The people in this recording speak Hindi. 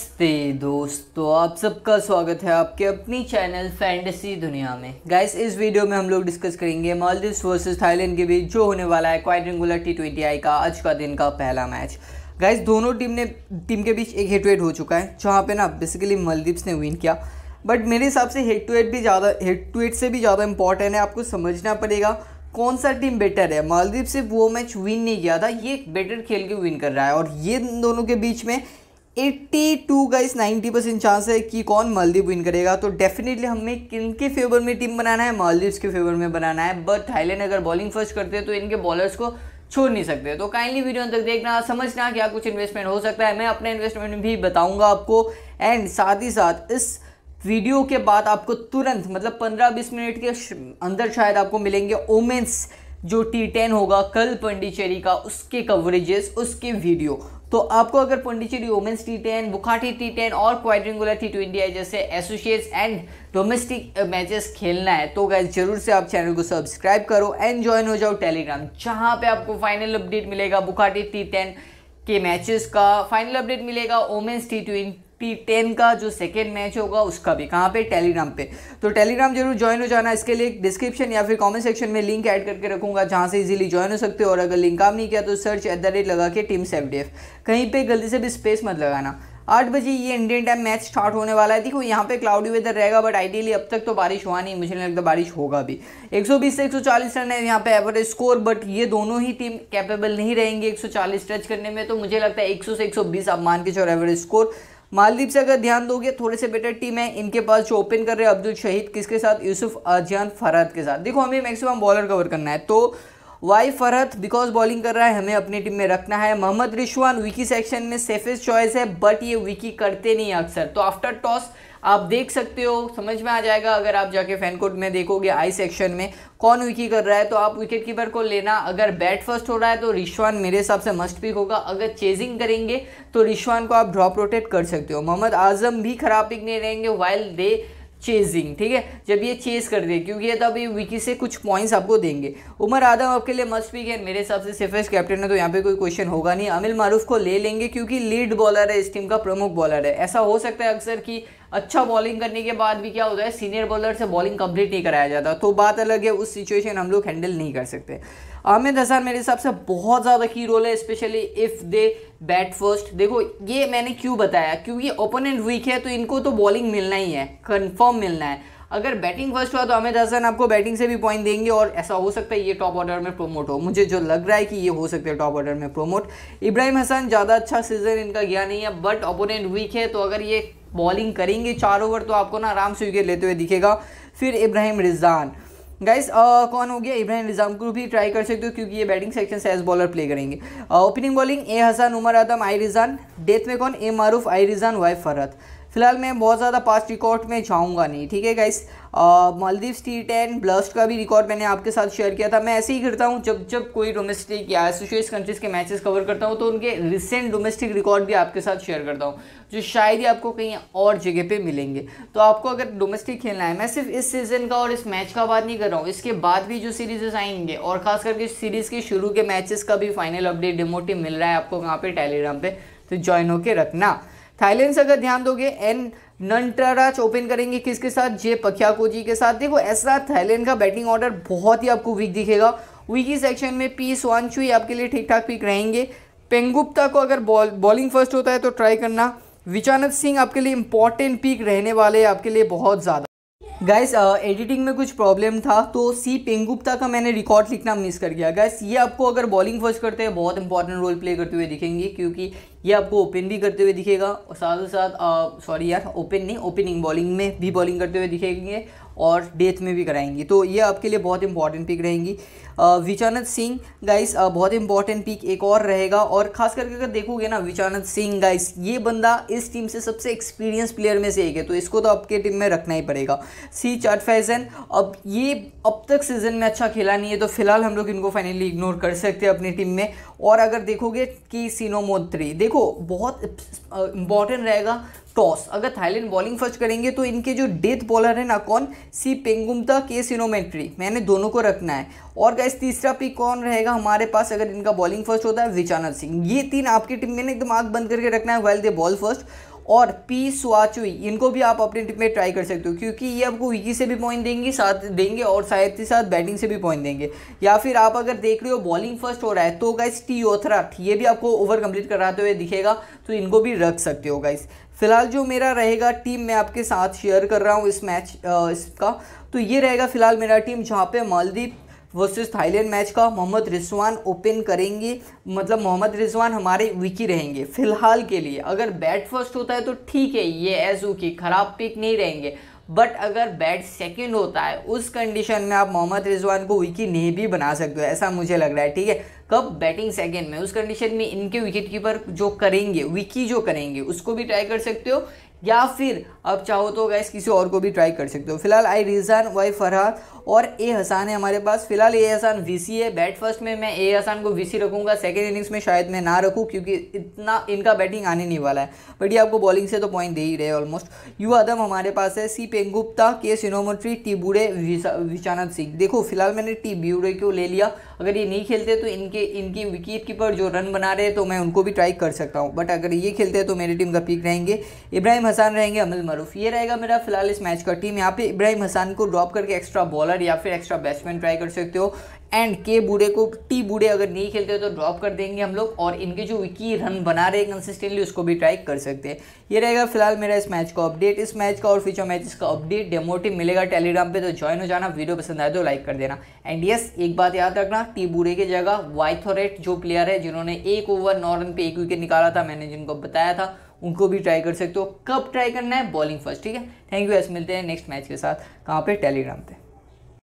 नमस्ते दोस्तों आप सबका स्वागत है आपके अपनी चैनल फैंटेसी दुनिया में गाइस इस वीडियो में हम लोग डिस्कस करेंगे मालदीव्स वर्सेस थाईलैंड के बीच जो होने वाला है quadrangular T twenty I का आज का दिन का पहला मैच गाइस दोनों टीम ने टीम के बीच एक हेड टू हेड हो चुका है जहाँ पे ना बेसिकली मालदीव्स ने विन किया बट मेरे हिसाब से हेड टू हेड भी ज़्यादा हेड टू हेड से भी ज़्यादा इंपॉर्टेंट है आपको समझना पड़ेगा कौन सा टीम बेटर है मालदीव से वो मैच विन नहीं किया था ये बेटर खेल के विन कर रहा है और ये दोनों के बीच में एट्टी का गाइस नाइन्टी परसेंट चांस है कि कौन मालदीव विन करेगा तो डेफिनेटली हमें किन के फेवर में टीम बनाना है मालदीव्स के फेवर में बनाना है बट थाईलैंड अगर बॉलिंग फर्स्ट करते हैं तो इनके बॉलर्स को छोड़ नहीं सकते तो काइंडली वीडियो तक देखना समझना क्या कुछ इन्वेस्टमेंट हो सकता है मैं अपने इन्वेस्टमेंट भी बताऊंगा आपको एंड साथ ही साथ इस वीडियो के बाद आपको तुरंत मतलब पंद्रह बीस मिनट के अंदर शायद आपको मिलेंगे ओमेंस जो टी टेन होगा कल पंडिचेरी का उसके कवरेजेस उसके वीडियो तो आपको अगर Pondicherry women's T ten Bukhatir T ten और क्वाइड्रिंगुलर टी ट्वेंटी जैसे एसोसिएट्स एंड डोमेस्टिक मैचेस खेलना है तो गैस जरूर से आप चैनल को सब्सक्राइब करो एंड ज्वाइन हो जाओ टेलीग्राम जहाँ पे आपको फाइनल अपडेट मिलेगा बुखाटी टी टेन के मैचेस का फाइनल अपडेट मिलेगा women's T twenty T ten का जो सेकेंड मैच होगा उसका भी कहाँ पे टेलीग्राम पे तो टेलीग्राम जरूर ज्वाइन हो जाना इसके लिए डिस्क्रिप्शन या फिर कमेंट सेक्शन में लिंक ऐड करके रखूँगा जहाँ से इजीली ज्वाइन हो सकते हो और अगर लिंक काम नहीं किया तो सर्च एट द रेट लगा के टीम सेफ कहीं पर गलती से भी स्पेस मत लगाना आठ बजे ये इंडियन टाइम मैच स्टार्ट होने वाला है देखो यहाँ पे क्लाउडी वेदर रहेगा बट आइडियली अब तक तो बारिश हुआ नहीं मुझे नहीं लगता बारिश होगा भी 120 से 140 रन है यहाँ पे एवरेज स्कोर बट ये दोनों ही टीम कैपेबल नहीं रहेंगी 140 टच करने में तो मुझे लगता है 100 से 120 आप मान के चलो एवरेज स्कोर मालदीव से अगर ध्यान दोगे थोड़े से बेटर टीम है इनके पास जो ओपन कर रहे हैं अब्दुल शहीद किसके साथ यूसुफ आजियान फरहत के साथ देखो हमें मैक्सिमम बॉलर कवर करना है तो वाई फरहत बिकॉज बॉलिंग कर रहा है हमें अपनी टीम में रखना है मोहम्मद रिशवान विकी सेक्शन में सेफेस्ट चॉइस है बट ये विकी करते नहीं अक्सर तो आफ्टर टॉस आप देख सकते हो समझ में आ जाएगा अगर आप जाके फैन कोर्ट में देखोगे आई सेक्शन में कौन विकी कर रहा है तो आप विकेट कीपर को लेना अगर बैट फर्स्ट हो रहा है तो रिश्वान मेरे हिसाब से मस्ट पिक होगा अगर चेजिंग करेंगे तो रिश्वान को आप ड्रॉप रोटेट कर सकते हो मोहम्मद आजम भी खराब पिक नहीं रहेंगे वाइल दे चेजिंग ठीक है जब ये चेज कर दे क्योंकि ये तब ये विकी से कुछ पॉइंट्स आपको देंगे उमर आदम आपके लिए मस्ट पिक है मेरे हिसाब से सेफेस्ट कैप्टन है तो यहाँ पे कोई क्वेश्चन होगा नहीं अमिल मारूफ को ले लेंगे क्योंकि लीड बॉलर है इस टीम का प्रमुख बॉलर है ऐसा हो सकता है अक्सर कि अच्छा बॉलिंग करने के बाद भी क्या होता है सीनियर बॉलर से बॉलिंग कंप्लीट नहीं कराया जाता तो बात अलग है उस सिचुएशन हम लोग हैंडल नहीं कर सकते आमिर हसन मेरे हिसाब से बहुत ज़्यादा की रोल है especially if they bat first देखो ये मैंने क्यों बताया क्योंकि ओपोनेंट वीक है तो इनको तो बॉलिंग मिलना ही है कन्फर्म मिलना है अगर बैटिंग फर्स्ट हुआ तो अमित हसन आपको बैटिंग से भी पॉइंट देंगे और ऐसा हो सकता है ये टॉप ऑर्डर में प्रोमोट हो मुझे जो लग रहा है कि ये हो सकता है टॉप ऑर्डर में प्रोमोट इब्राहिम हसन ज़्यादा अच्छा सीजन इनका गया नहीं है बट ओपोनेंट वीक है तो अगर ये बॉलिंग करेंगे चार ओवर तो आपको ना आराम से विकेट लेते हुए दिखेगा फिर इब्राहिम रिजान गाइस uh, कौन हो गया इब्राहिम निज़ाम को भी ट्राई कर सकते हो क्योंकि ये बैटिंग सेक्शन से एज बॉलर प्ले करेंगे opening bowling A Hasan Umar Adam I Rizan death में कौन ए मारूफ आई रिजान वाई फरहत फिलहाल मैं बहुत ज़्यादा पास्ट रिकॉर्ड में जाऊँगा नहीं ठीक है guys Maldives T ten blast का भी रिकॉर्ड मैंने आपके साथ शेयर किया था मैं ऐसे ही करता हूँ जब जब कोई डोमेस्टिक या एसोसिएट कंट्रीज़ के मैचेस कवर करता हूँ तो उनके रिसेंट डोमेस्टिक रिकॉर्ड भी आपके साथ शेयर करता हूँ जो शायद ही आपको कहीं और जगह पे मिलेंगे तो आपको अगर डोमेस्टिक खेलना है मैं सिर्फ इस सीज़न का और इस मैच का बात नहीं कर रहा हूँ इसके बाद भी जो सीरीजेस आएंगे और खास करके सीरीज़ के शुरू के मैचेस का भी फाइनल अपडेट डिमोटिव मिल रहा है आपको कहाँ पर टेलीग्राम पर तो ज्वाइन होकर रखना थाईलैंड से अगर ध्यान दोगे एन नंटराज ओपन करेंगे किसके साथ जे जी के साथ देखो ऐसा थाईलैंड का बैटिंग ऑर्डर बहुत ही आपको वीक दिखेगा वीकी सेक्शन में पी स्वानचुई आपके लिए ठीक ठाक पिक रहेंगे पेंगुप्ता को अगर बॉल बॉलिंग फर्स्ट होता है तो ट्राई करना विचानंद सिंह आपके लिए इंपॉर्टेंट पिक रहने वाले आपके लिए बहुत ज़्यादा गाइस एडिटिंग uh, में कुछ प्रॉब्लम था तो सी पेंगुप्ता का मैंने रिकॉर्ड लिखना मिस कर गया गाइस ये आपको अगर बॉलिंग फर्स्ट करते हैं बहुत इंपॉर्टेंट रोल प्ले करते हुए दिखेंगे क्योंकि ये आपको ओपन भी करते हुए दिखेगा और साथ ही साथ सॉरी यार ओपन नहीं ओपनिंग बॉलिंग में भी बॉलिंग करते हुए दिखेंगे और डेथ में भी कराएंगी तो ये आपके लिए बहुत इंपॉर्टेंट पिक रहेंगी विचानंद सिंह गाइस बहुत इंपॉर्टेंट पिक एक और रहेगा और खास करके अगर देखोगे ना विचानंद सिंह गाइस ये बंदा इस टीम से सबसे एक्सपीरियंस प्लेयर में से एक है तो इसको तो आपके टीम में रखना ही पड़ेगा सी चार्ट फैजन अब ये अब तक सीजन में अच्छा खेला नहीं है तो फिलहाल हम लोग इनको फाइनली इग्नोर कर सकते हैं अपनी टीम में और अगर देखोगे कि सीनो मोत्री देखो बहुत इंपॉर्टेंट रहेगा टॉस अगर थाईलैंड बॉलिंग फर्स्ट करेंगे तो इनके जो डेथ बॉलर है ना कौन सी पेंगुमता के सिनोमेट्री मैंने दोनों को रखना है और गैस तीसरा पिक कौन रहेगा हमारे पास अगर इनका बॉलिंग फर्स्ट होता है विचानर सिंह ये तीन आपकी टीम में एकदम आग बंद करके रखना है वेल दे बॉल फर्स्ट और पी सुआचुई इनको भी आप अपनी टीम में ट्राई कर सकते हो क्योंकि ये आपको विकी से भी पॉइंट देंगी साथ देंगे और साथ ही साथ बैटिंग से भी पॉइंट देंगे या फिर आप अगर देख रहे हो बॉलिंग फर्स्ट हो रहा है तो गाइस टी ओथराट ये भी आपको ओवर कंप्लीट कराते हुए दिखेगा तो इनको भी रख सकते हो गाइस फिलहाल जो मेरा रहेगा टीम मैं आपके साथ शेयर कर रहा हूँ इस मैच इसका तो ये रहेगा फिलहाल मेरा टीम जहाँ पे मालदीप वर्सेस थाईलैंड मैच का मोहम्मद रिजवान ओपन करेंगे मतलब मोहम्मद रिजवान हमारे विकी रहेंगे फिलहाल के लिए अगर बैट फर्स्ट होता है तो ठीक है ये एजू की ख़राब पिक नहीं रहेंगे बट अगर बैट सेकंड होता है उस कंडीशन में आप मोहम्मद रिजवान को विकी नहीं भी बना सकते हो ऐसा मुझे लग रहा है ठीक है कब बैटिंग सेकंड में उस कंडीशन में इनके विकेट कीपर जो करेंगे विकी जो करेंगे उसको भी ट्राई कर सकते हो या फिर आप चाहो तो गैस किसी और को भी ट्राई कर सकते हो फिलहाल आई रिजान वाई फरहाद और ए हसान है हमारे पास फिलहाल ए हसान सी है बैट फर्स्ट में मैं ए हसान को वीसी रखूंगा सेकेंड इनिंग्स में शायद मैं ना रखूँ क्योंकि इतना इनका बैटिंग आने नहीं वाला है बट ये आपको बॉलिंग से तो पॉइंट दे ही रहे ऑलमोस्ट यू आदम हमारे पास है सी पेंगुप्ता के सिनोमोट्री टी बूढ़े विशानंद सिंह देखो फिलहाल मैंने टी बूढ़े को ले लिया अगर ये नहीं खेलते तो इनके इनकी विकेट कीपर जो रन बना रहे तो मैं उनको भी ट्राई कर सकता हूँ बट अगर ये खेलते हैं तो मेरी टीम का पिक रहेंगे इब्राहिम हसान रहेंगे अमल मरूफ ये रहेगा मेरा फिलहाल इस मैच का टीम यहाँ पे इब्राहिम हसान को ड्रॉप करके एक्स्ट्रा बॉलर या फिर एक्स्ट्रा बैट्समैन ट्राई कर सकते हो एंड के बूढ़े को टी बूढ़े अगर नहीं खेलते तो ड्रॉप कर देंगे हम लोग और इनके जो विकी रन बना रहे हैं कंसिस्टेंटली उसको भी ट्राई कर सकते हैं ये रहेगा फिलहाल मेरा इस मैच का अपडेट इस मैच का और फ्यूचर मैच का अपडेट डेमोटिव मिलेगा टेलीग्राम पे तो ज्वाइन हो जाना वीडियो पसंद आए तो लाइक कर देना एंड यस एक बात याद रखना टी बूढ़े की जगह वाइथोरेट जो प्लेयर है जिन्होंने एक ओवर नौ रन पे एक विकेट निकाला था मैंने जिनको बताया था उनको भी ट्राई कर सकते हो कब ट्राई करना है बॉलिंग फर्स्ट ठीक है थैंक यू एस मिलते हैं नेक्स्ट मैच के साथ कहाँ पे टेलीग्राम पर